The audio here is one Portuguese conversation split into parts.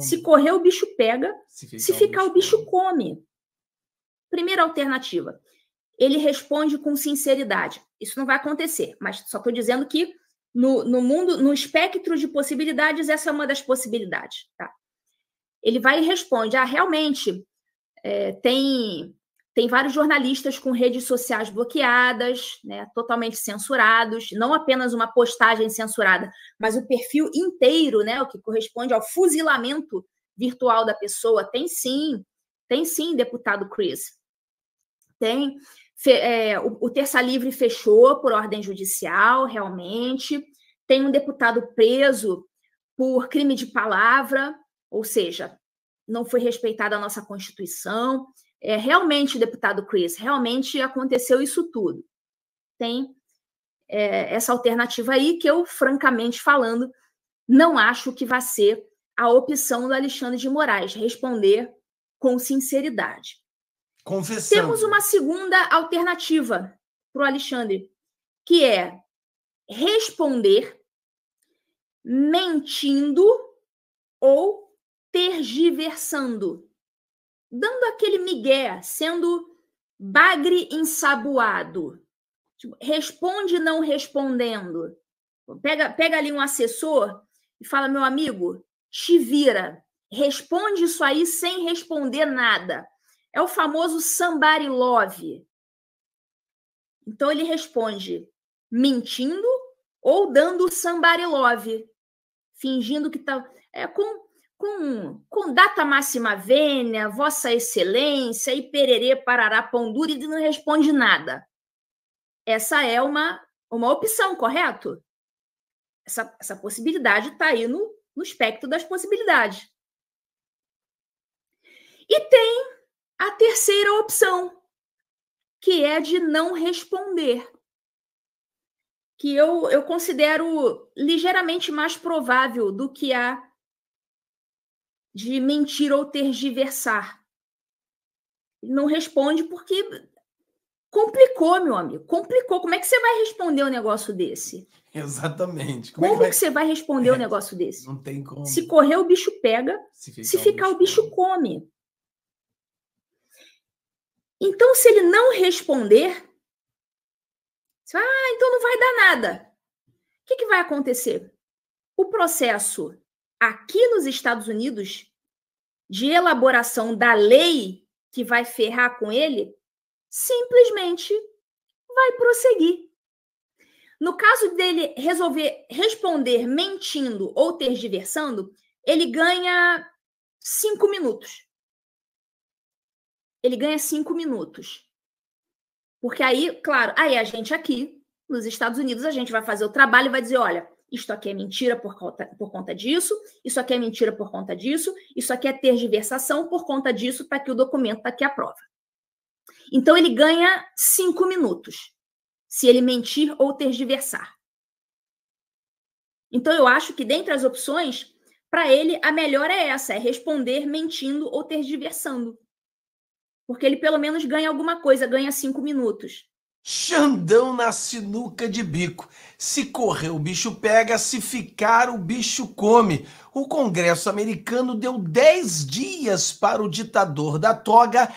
Se hum. correr, o bicho pega. Se ficar, se ficar o, bicho o, bicho come. Primeira alternativa. Ele responde com sinceridade. Isso não vai acontecer, mas só estou dizendo que no, no mundo, no espectro de possibilidades, essa é uma das possibilidades. Tá? Ele vai e responde: ah, realmente é, tem tem vários jornalistas com redes sociais bloqueadas, né, totalmente censurados, não apenas uma postagem censurada, mas o perfil inteiro, né, o que corresponde ao fuzilamento virtual da pessoa. Tem sim, tem sim, deputado Chris. Tem. É, o, o Terça Livre fechou por ordem judicial, realmente. Tem um deputado preso por crime de palavra, ou seja, não foi respeitada a nossa Constituição é, realmente, deputado Chris, realmente aconteceu isso tudo. Tem é, essa alternativa aí que eu, francamente falando, não acho que vai ser a opção do Alexandre de Moraes responder com sinceridade. Confessando. Temos uma segunda alternativa para o Alexandre, que é responder mentindo ou tergiversando dando aquele migué, sendo bagre ensaboado. Tipo, responde não respondendo. Pega, pega ali um assessor e fala: meu amigo, te vira. Responde isso aí sem responder nada. É o famoso somebody love. Então ele responde mentindo ou dando somebody love, fingindo que tá é com com, com data máxima vênia, vossa excelência e pererê, parará, pão duro e não responde nada. Essa é uma, uma opção, correto? Essa, essa possibilidade está aí no, no espectro das possibilidades. E tem a terceira opção, que é de não responder, que eu, eu considero ligeiramente mais provável do que a de mentir ou tergiversar. Ele não responde porque complicou, meu amigo. Complicou. Como é que você vai responder um negócio desse? Exatamente. Como, como é que, vai... que, você vai responder é. um negócio desse? Não tem como. Se correr, o bicho pega. Se ficar, se ficar o, bicho o bicho come. come. Então, se ele não responder, você fala, ah, então não vai dar nada. O que, que vai acontecer? O processo aqui nos Estados Unidos de elaboração da lei que vai ferrar com ele, simplesmente vai prosseguir. No caso dele resolver responder mentindo ou tergiversando, ele ganha cinco minutos. Ele ganha cinco minutos. Porque aí, claro, aí a gente aqui, nos Estados Unidos, a gente vai fazer o trabalho e vai dizer: olha, isto aqui é mentira por conta, por conta disso, isso aqui é mentira por conta disso, isso aqui é tergiversação por conta disso, está aqui o documento, está aqui a prova. Então ele ganha cinco minutos se ele mentir ou tergiversar. Então eu acho que dentre as opções, para ele a melhor é essa, é responder mentindo ou tergiversando. Porque ele pelo menos ganha alguma coisa, ganha cinco minutos. Xandão na sinuca de bico. Se correr, o bicho pega, se ficar, o bicho come. O Congresso americano deu 10 dias para o ditador da toga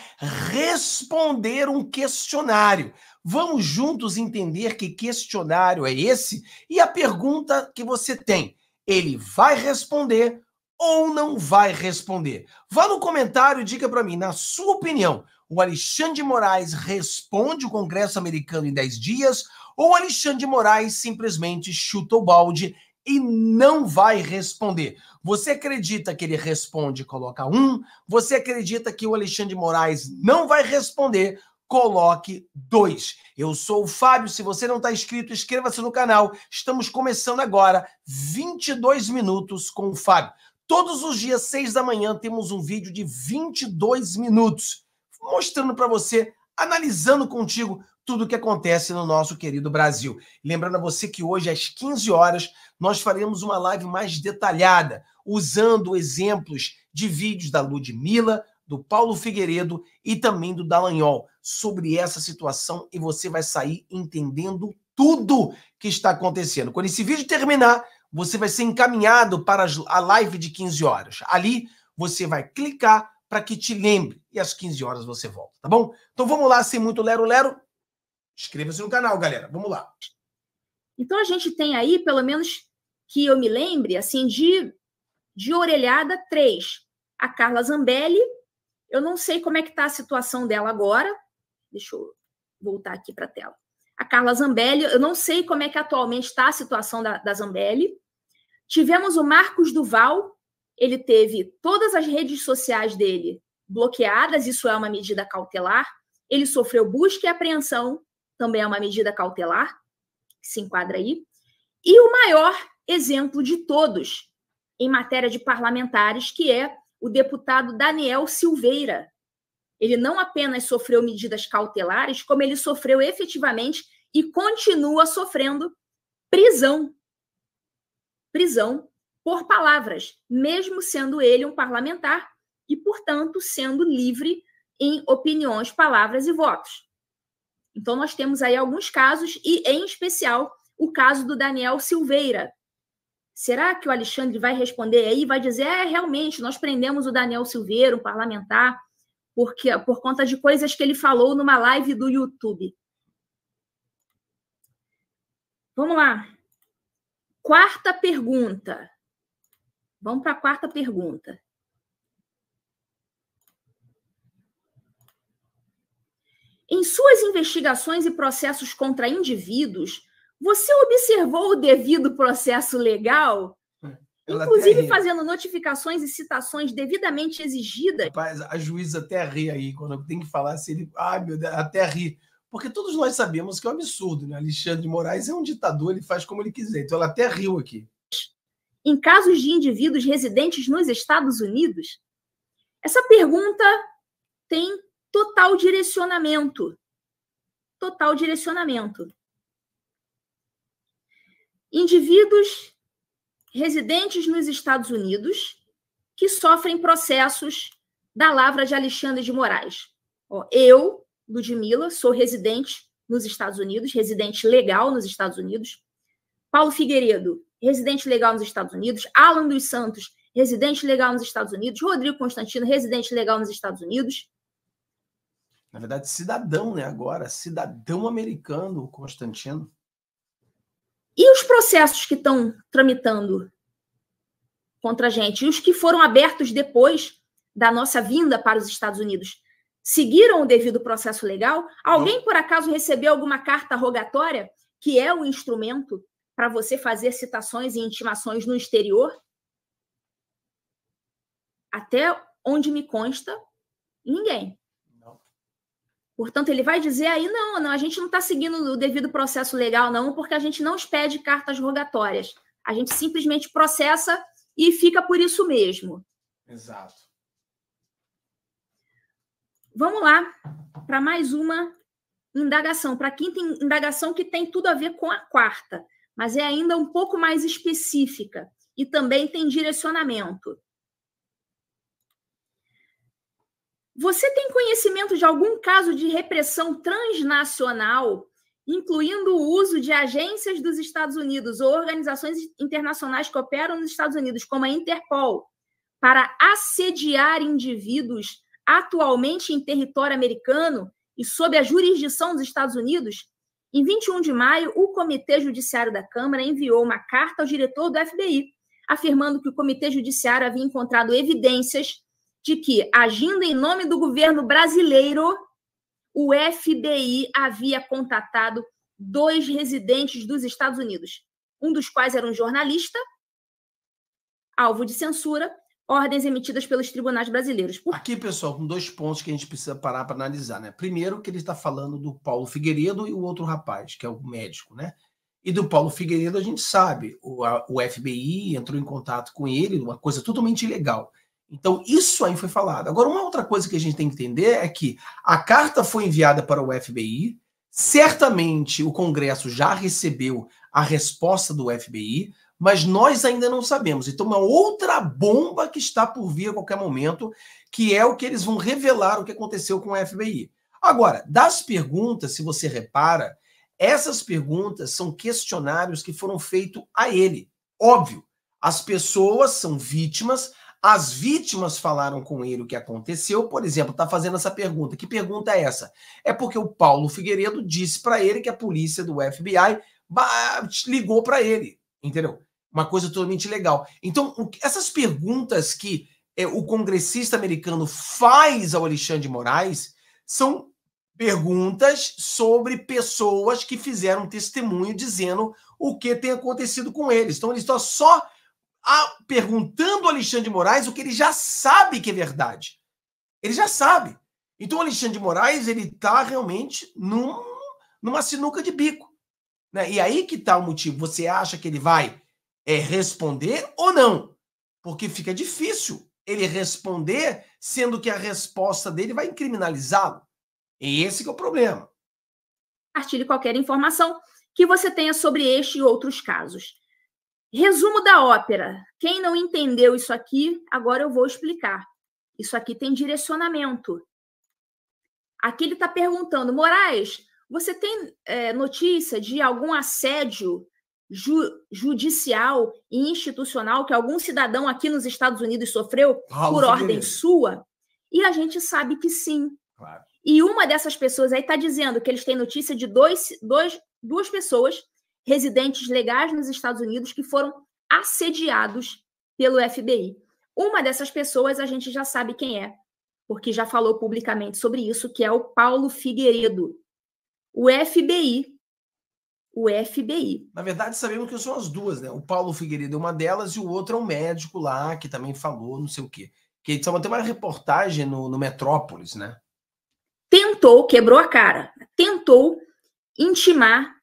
responder um questionário. Vamos juntos entender que questionário é esse e a pergunta que você tem: ele vai responder ou não vai responder? Vá no comentário e diga para mim, na sua opinião, o Alexandre de Moraes responde o Congresso americano em 10 dias, ou o Alexandre de Moraes simplesmente chuta o balde e não vai responder. Você acredita que ele responde, coloca um. Você acredita que o Alexandre de Moraes não vai responder, coloque dois. Eu sou o Fábio. Se você não está inscrito, inscreva-se no canal. Estamos começando agora 22 minutos com o Fábio. Todos os dias, seis da manhã, temos um vídeo de 22 minutos mostrando para você, analisando contigo tudo o que acontece no nosso querido Brasil. Lembrando a você que hoje, às 15 horas, nós faremos uma live mais detalhada, usando exemplos de vídeos da Ludmilla, do Paulo Figueiredo e também do Dallagnol sobre essa situação e você vai sair entendendo tudo que está acontecendo. Quando esse vídeo terminar, você vai ser encaminhado para a live de 15 horas. Ali você vai clicar, para que te lembre. E às 15 horas você volta, tá bom? Então vamos lá, sem muito lero-lero. Inscreva-se no canal, galera. Vamos lá. Então a gente tem aí, pelo menos que eu me lembre, assim, de, de orelhada, três. A Carla Zambelli, eu não sei como é que está a situação dela agora. Deixa eu voltar aqui para a tela. A Carla Zambelli, eu não sei como é que atualmente está a situação da, da Zambelli. Tivemos o Marcos Duval, ele teve todas as redes sociais dele bloqueadas, isso é uma medida cautelar. Ele sofreu busca e apreensão, também é uma medida cautelar, se enquadra aí. E o maior exemplo de todos em matéria de parlamentares, que é o deputado Daniel Silveira. Ele não apenas sofreu medidas cautelares, como ele sofreu efetivamente e continua sofrendo prisão. Prisão por palavras, mesmo sendo ele um parlamentar e, portanto, sendo livre em opiniões, palavras e votos. Então, nós temos aí alguns casos, e em especial o caso do Daniel Silveira. Será que o Alexandre vai responder aí? Vai dizer, é, realmente, nós prendemos o Daniel Silveira, um parlamentar, porque por conta de coisas que ele falou numa live do YouTube. Vamos lá. Quarta pergunta. Vamos para a quarta pergunta. Em suas investigações e processos contra indivíduos, você observou o devido processo legal? É, ela Inclusive fazendo notificações e citações devidamente exigidas. Rapaz, a juíza até ri aí, quando tem que falar se ele. Ai, meu Deus, até ri. Porque todos nós sabemos que é um absurdo, né? Alexandre de Moraes é um ditador, ele faz como ele quiser. Então ela até riu aqui em casos de indivíduos residentes nos Estados Unidos? Essa pergunta tem total direcionamento. Total direcionamento. Indivíduos residentes nos Estados Unidos que sofrem processos da lavra de Alexandre de Moraes. eu, Ludmilla, sou residente nos Estados Unidos, residente legal nos Estados Unidos. Paulo Figueiredo, residente legal nos Estados Unidos, Alan dos Santos, residente legal nos Estados Unidos, Rodrigo Constantino, residente legal nos Estados Unidos. Na verdade, cidadão, né? Agora, cidadão americano, Constantino. E os processos que estão tramitando contra a gente? E os que foram abertos depois da nossa vinda para os Estados Unidos? Seguiram o devido processo legal? Alguém, Não. por acaso, recebeu alguma carta rogatória, que é o instrumento para você fazer citações e intimações no exterior? Até onde me consta, ninguém. Portanto, ele vai dizer aí, não, não, a gente não está seguindo o devido processo legal, não, porque a gente não expede cartas rogatórias. A gente simplesmente processa e fica por isso mesmo. Exato. Vamos lá para mais uma indagação, para a quinta indagação que tem tudo a ver com a quarta mas é ainda um pouco mais específica e também tem direcionamento. Você tem conhecimento de algum caso de repressão transnacional, incluindo o uso de agências dos Estados Unidos ou organizações internacionais que operam nos Estados Unidos, como a Interpol, para assediar indivíduos atualmente em território americano e sob a jurisdição dos Estados Unidos, em 21 de maio, o Comitê Judiciário da Câmara enviou uma carta ao diretor do FBI, afirmando que o Comitê Judiciário havia encontrado evidências de que, agindo em nome do governo brasileiro, o FBI havia contatado dois residentes dos Estados Unidos, um dos quais era um jornalista, alvo de censura, ordens emitidas pelos tribunais brasileiros. Por... Aqui, pessoal, com dois pontos que a gente precisa parar para analisar, né? Primeiro, que ele está falando do Paulo Figueiredo e o outro rapaz, que é o médico, né? E do Paulo Figueiredo, a gente sabe, o, a, o FBI entrou em contato com ele, uma coisa totalmente ilegal. Então, isso aí foi falado. Agora, uma outra coisa que a gente tem que entender é que a carta foi enviada para o FBI, certamente o Congresso já recebeu a resposta do FBI, mas nós ainda não sabemos. Então, uma outra bomba que está por vir a qualquer momento, que é o que eles vão revelar o que aconteceu com o FBI. Agora, das perguntas, se você repara, essas perguntas são questionários que foram feitos a ele. Óbvio, as pessoas são vítimas, as vítimas falaram com ele o que aconteceu, por exemplo, está fazendo essa pergunta. Que pergunta é essa? É porque o Paulo Figueiredo disse para ele que a polícia do FBI ligou para ele, entendeu? uma coisa totalmente legal. Então, o, essas perguntas que é, o congressista americano faz ao Alexandre de Moraes são perguntas sobre pessoas que fizeram testemunho dizendo o que tem acontecido com eles. Então, ele está só a, ah, perguntando ao Alexandre de Moraes o que ele já sabe que é verdade. Ele já sabe. Então, o Alexandre de Moraes ele está realmente num, numa sinuca de bico. Né? E aí que está o motivo. Você acha que ele vai é responder ou não. Porque fica difícil ele responder, sendo que a resposta dele vai incriminalizá-lo. E esse é o problema. Partilhe qualquer informação que você tenha sobre este e outros casos. Resumo da ópera. Quem não entendeu isso aqui, agora eu vou explicar. Isso aqui tem direcionamento. Aqui ele está perguntando, Moraes, você tem é, notícia de algum assédio ju judicial e institucional que algum cidadão aqui nos Estados Unidos sofreu Paulo por ordem sua? E a gente sabe que sim. Claro. E uma dessas pessoas aí está dizendo que eles têm notícia de dois, dois, duas pessoas residentes legais nos Estados Unidos que foram assediados pelo FBI. Uma dessas pessoas a gente já sabe quem é, porque já falou publicamente sobre isso, que é o Paulo Figueiredo. O FBI o FBI. Na verdade, sabemos que são as duas, né? O Paulo Figueiredo é uma delas e o outro é um médico lá que também falou, não sei o quê. Que tem uma reportagem no, no Metrópolis, né? Tentou, quebrou a cara, tentou intimar,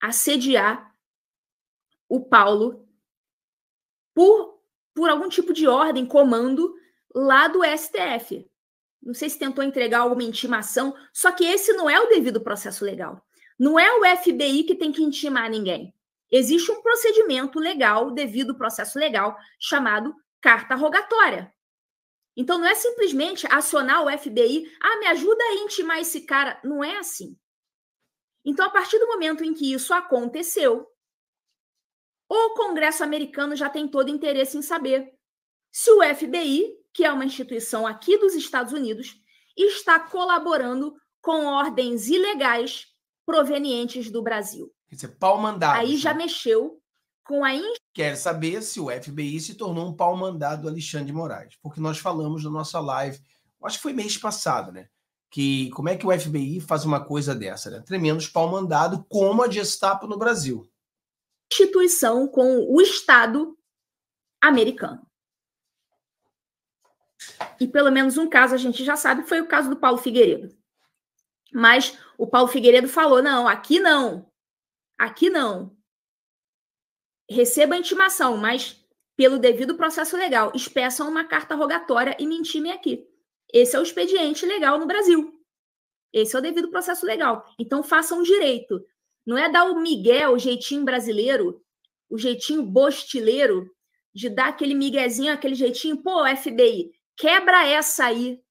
assediar o Paulo por, por algum tipo de ordem, comando lá do STF. Não sei se tentou entregar alguma intimação, só que esse não é o devido processo legal. Não é o FBI que tem que intimar ninguém. Existe um procedimento legal, devido processo legal, chamado carta rogatória. Então não é simplesmente acionar o FBI, ah, me ajuda a intimar esse cara. Não é assim. Então, a partir do momento em que isso aconteceu, o Congresso americano já tem todo interesse em saber se o FBI, que é uma instituição aqui dos Estados Unidos, está colaborando com ordens ilegais provenientes do Brasil. Quer dizer, pau mandado. Aí já mexeu com a. In... Quer saber se o FBI se tornou um pau mandado Alexandre de Moraes, porque nós falamos na nossa live, acho que foi mês passado, né? Que como é que o FBI faz uma coisa dessa, né? Tremendos pau mandado, como a Gestapo no Brasil. Instituição com o Estado americano. E pelo menos um caso a gente já sabe, foi o caso do Paulo Figueiredo. Mas o Paulo Figueiredo falou: não, aqui não, aqui não. Receba a intimação, mas pelo devido processo legal, espeçam uma carta rogatória e me intimem aqui. Esse é o expediente legal no Brasil. Esse é o devido processo legal. Então façam direito. Não é dar o Miguel, o jeitinho brasileiro, o jeitinho bostileiro, de dar aquele miguezinho, aquele jeitinho, pô, FBI, quebra essa aí.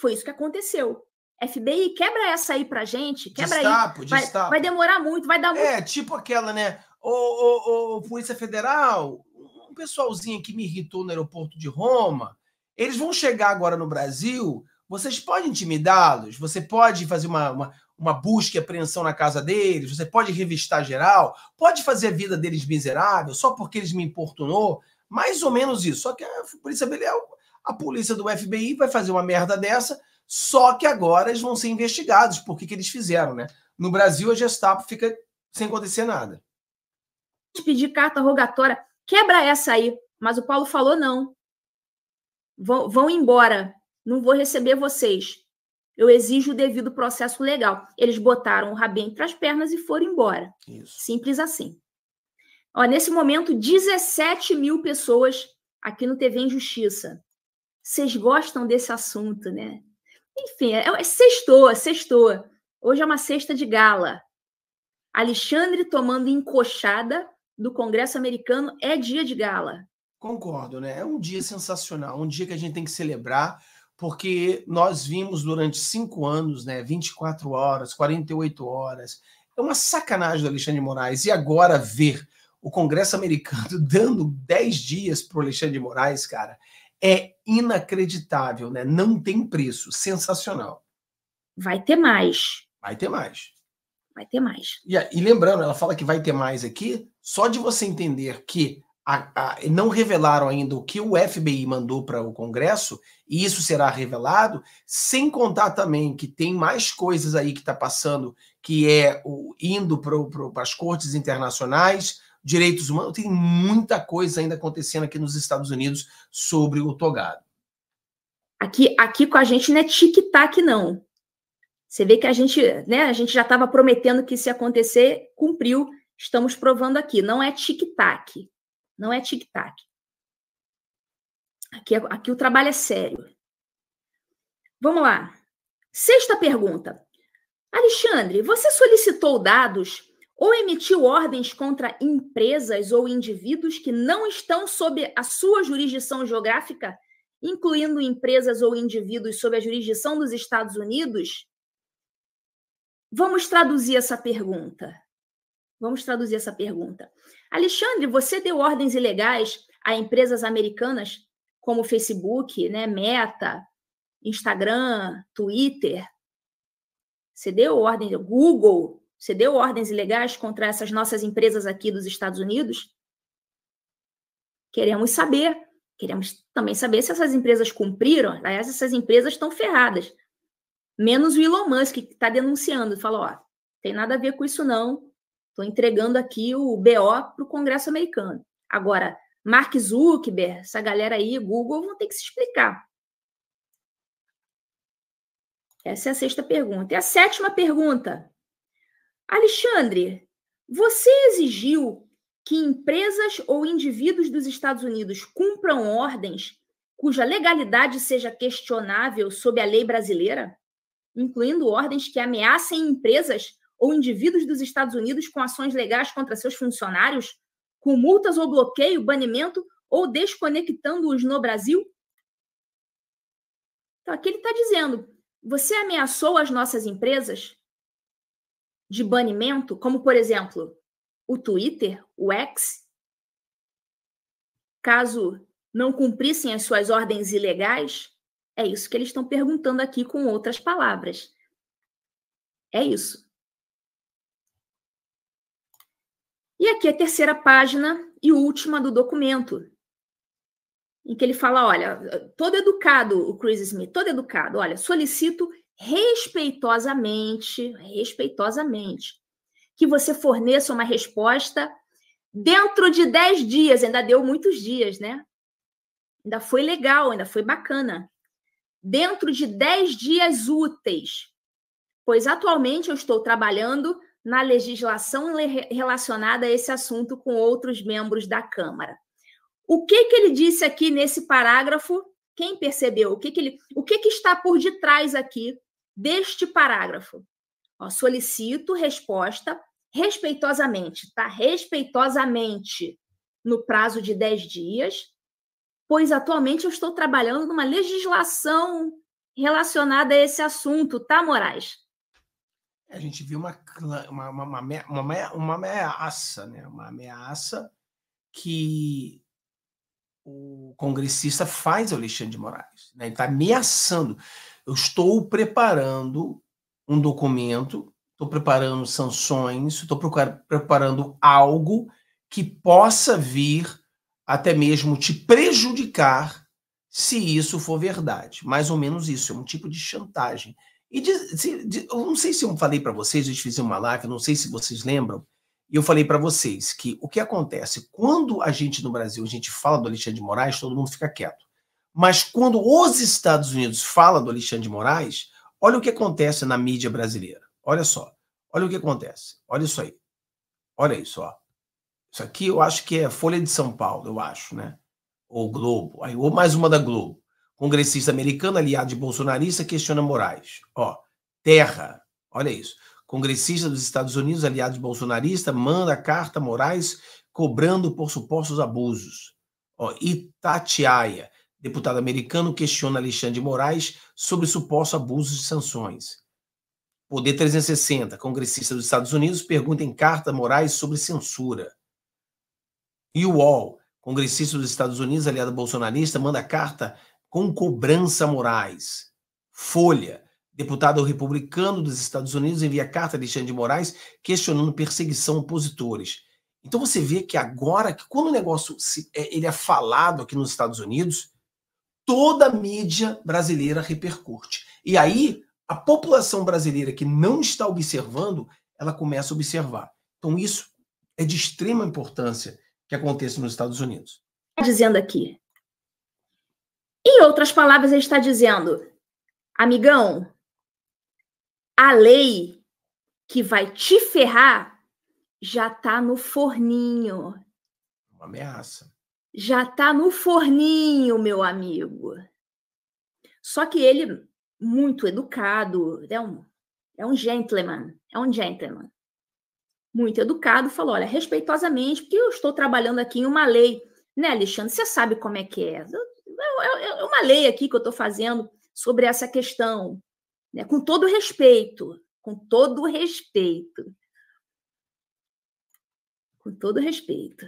Foi isso que aconteceu. FBI, quebra essa aí pra gente, quebra destapo, aí. Vai, destapo. vai demorar muito, vai dar é, muito. É, tipo aquela, né? O, Polícia Federal, um pessoalzinho que me irritou no aeroporto de Roma, eles vão chegar agora no Brasil, vocês podem intimidá-los, você pode fazer uma, uma, uma, busca e apreensão na casa deles, você pode revistar geral, pode fazer a vida deles miserável só porque eles me importunou, mais ou menos isso. Só que a polícia, a polícia do FBI vai fazer uma merda dessa, só que agora eles vão ser investigados por que, que eles fizeram, né? No Brasil, a Gestapo fica sem acontecer nada. Pedir carta rogatória, quebra essa aí. Mas o Paulo falou: não. Vão, vão embora. Não vou receber vocês. Eu exijo o devido processo legal. Eles botaram o rabinho entre as pernas e foram embora. Isso. Simples assim. Ó, nesse momento, 17 mil pessoas aqui no TV Justiça. Vocês gostam desse assunto, né? Enfim, é, é sextou, é sextou. Hoje é uma sexta de gala. Alexandre tomando encoxada do Congresso americano é dia de gala. Concordo, né? É um dia sensacional, um dia que a gente tem que celebrar, porque nós vimos durante cinco anos, né, 24 horas, 48 horas, é uma sacanagem do Alexandre de Moraes. E agora ver o Congresso americano dando 10 dias para o Alexandre de Moraes, cara, é inacreditável, né? Não tem preço, sensacional. Vai ter mais. Vai ter mais. Vai ter mais. E, e lembrando, ela fala que vai ter mais aqui, só de você entender que a, a, não revelaram ainda o que o FBI mandou para o Congresso, e isso será revelado, sem contar também que tem mais coisas aí que está passando, que é o indo para as cortes internacionais, direitos humanos, tem muita coisa ainda acontecendo aqui nos Estados Unidos sobre o togado. Aqui, aqui com a gente não é tic-tac, não. Você vê que a gente, né, a gente já estava prometendo que se acontecer, cumpriu. Estamos provando aqui. Não é tic-tac. Não é tic-tac. Aqui, é, aqui o trabalho é sério. Vamos lá. Sexta pergunta. Alexandre, você solicitou dados ou emitiu ordens contra empresas ou indivíduos que não estão sob a sua jurisdição geográfica, incluindo empresas ou indivíduos sob a jurisdição dos Estados Unidos? Vamos traduzir essa pergunta. Vamos traduzir essa pergunta. Alexandre, você deu ordens ilegais a empresas americanas como Facebook, né, Meta, Instagram, Twitter? Você deu ordem, Google, você deu ordens ilegais contra essas nossas empresas aqui dos Estados Unidos? Queremos saber. Queremos também saber se essas empresas cumpriram. Aliás, né? essas empresas estão ferradas. Menos o Elon Musk, que está denunciando. falou, ó, tem nada a ver com isso não. Estou entregando aqui o BO para o Congresso americano. Agora, Mark Zuckerberg, essa galera aí, Google, vão ter que se explicar. Essa é a sexta pergunta. E a sétima pergunta? Alexandre, você exigiu que empresas ou indivíduos dos Estados Unidos cumpram ordens cuja legalidade seja questionável sob a lei brasileira, incluindo ordens que ameacem empresas ou indivíduos dos Estados Unidos com ações legais contra seus funcionários, com multas ou bloqueio, banimento ou desconectando-os no Brasil? Então, aqui ele está dizendo: você ameaçou as nossas empresas? de banimento, como por exemplo o Twitter, o X, caso não cumprissem as suas ordens ilegais, é isso que eles estão perguntando aqui com outras palavras. É isso. E aqui a terceira página e última do documento, em que ele fala: olha, todo educado, o Chris Smith, todo educado, olha, solicito respeitosamente, respeitosamente, que você forneça uma resposta dentro de 10 dias, ainda deu muitos dias, né? Ainda foi legal, ainda foi bacana. Dentro de 10 dias úteis, pois atualmente eu estou trabalhando na legislação relacionada a esse assunto com outros membros da Câmara. O que, que ele disse aqui nesse parágrafo quem percebeu? O que, que ele, o que, que está por detrás aqui deste parágrafo? Ó, solicito resposta respeitosamente, tá? Respeitosamente, no prazo de 10 dias, pois atualmente eu estou trabalhando numa legislação relacionada a esse assunto, tá, Moraes? A gente viu uma, uma, uma, uma, uma, uma ameaça, né? Uma ameaça que o congressista faz Alexandre de Moraes. Né? Ele está ameaçando. Eu estou preparando um documento, estou preparando sanções, estou preparando algo que possa vir até mesmo te prejudicar se isso for verdade. Mais ou menos isso, é um tipo de chantagem. E de, de, de, eu não sei se eu falei para vocês, gente fez uma live, não sei se vocês lembram, e eu falei para vocês que o que acontece quando a gente no Brasil, a gente fala do Alexandre de Moraes, todo mundo fica quieto. Mas quando os Estados Unidos falam do Alexandre de Moraes, olha o que acontece na mídia brasileira. Olha só. Olha o que acontece. Olha isso aí. Olha isso, ó. Isso aqui eu acho que é Folha de São Paulo, eu acho, né? Ou Globo. Aí, ou mais uma da Globo. Congressista americano aliado de bolsonarista questiona Moraes. Ó, terra. Olha isso. Congressista dos Estados Unidos, aliado bolsonarista, manda carta a Moraes cobrando por supostos abusos. Ó, Itatiaia, deputado americano, questiona Alexandre de Moraes sobre supostos abusos de sanções. Poder 360, congressista dos Estados Unidos, pergunta em carta a Moraes sobre censura. E o UOL, congressista dos Estados Unidos, aliado bolsonarista, manda carta com cobrança a Moraes. Folha, Deputado republicano dos Estados Unidos envia carta a Alexandre de Moraes questionando perseguição a opositores. Então você vê que agora, que quando o negócio se, é, ele é falado aqui nos Estados Unidos, toda a mídia brasileira repercute. E aí a população brasileira que não está observando, ela começa a observar. Então isso é de extrema importância que aconteça nos Estados Unidos. Está dizendo aqui. Em outras palavras, ele está dizendo, amigão, a lei que vai te ferrar já tá no forninho. Uma ameaça. Já tá no forninho, meu amigo. Só que ele, muito educado, é um, é um gentleman, é um gentleman. Muito educado, falou: olha, respeitosamente, porque eu estou trabalhando aqui em uma lei. Né, Alexandre? Você sabe como é que é. É uma lei aqui que eu estou fazendo sobre essa questão né? com todo respeito, com todo respeito. Com todo respeito.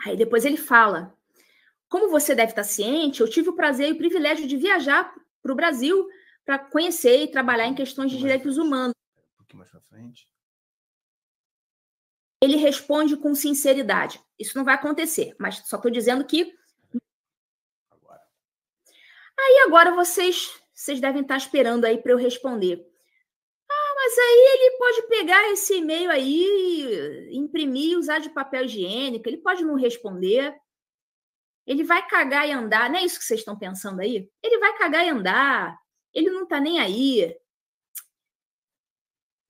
Aí depois ele fala: Como você deve estar ciente, eu tive o prazer e o privilégio de viajar para o Brasil para conhecer e trabalhar em questões de direitos humanos. Um pouquinho mais para frente. Ele responde com sinceridade. Isso não vai acontecer, mas só estou dizendo que. Agora. Aí agora vocês vocês devem estar esperando aí para eu responder. Ah, mas aí ele pode pegar esse e-mail aí, imprimir usar de papel higiênico, ele pode não responder. Ele vai cagar e andar, não é isso que vocês estão pensando aí? Ele vai cagar e andar, ele não está nem aí.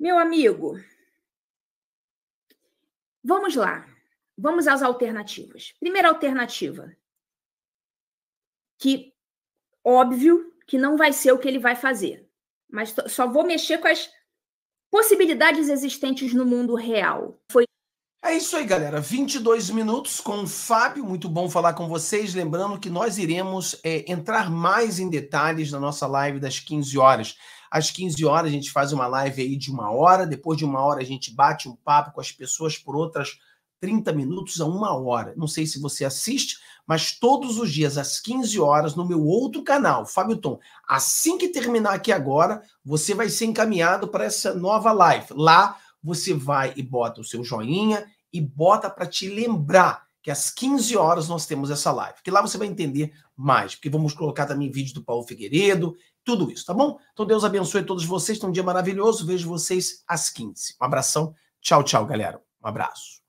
Meu amigo, vamos lá. Vamos às alternativas. Primeira alternativa, que óbvio que não vai ser o que ele vai fazer, mas só vou mexer com as possibilidades existentes no mundo real. Foi é isso aí, galera. 22 minutos com o Fábio. Muito bom falar com vocês. Lembrando que nós iremos é, entrar mais em detalhes na nossa live das 15 horas. Às 15 horas, a gente faz uma live aí de uma hora. Depois de uma hora, a gente bate um papo com as pessoas por outras 30 minutos a uma hora. Não sei se você assiste, mas todos os dias às 15 horas no meu outro canal, Fábio Tom. Assim que terminar aqui agora, você vai ser encaminhado para essa nova live. Lá você vai e bota o seu joinha e bota para te lembrar que às 15 horas nós temos essa live, que lá você vai entender mais, porque vamos colocar também vídeo do Paulo Figueiredo, tudo isso, tá bom? Então Deus abençoe todos vocês, tem um dia maravilhoso, vejo vocês às 15. Um abração, tchau, tchau, galera. Um abraço.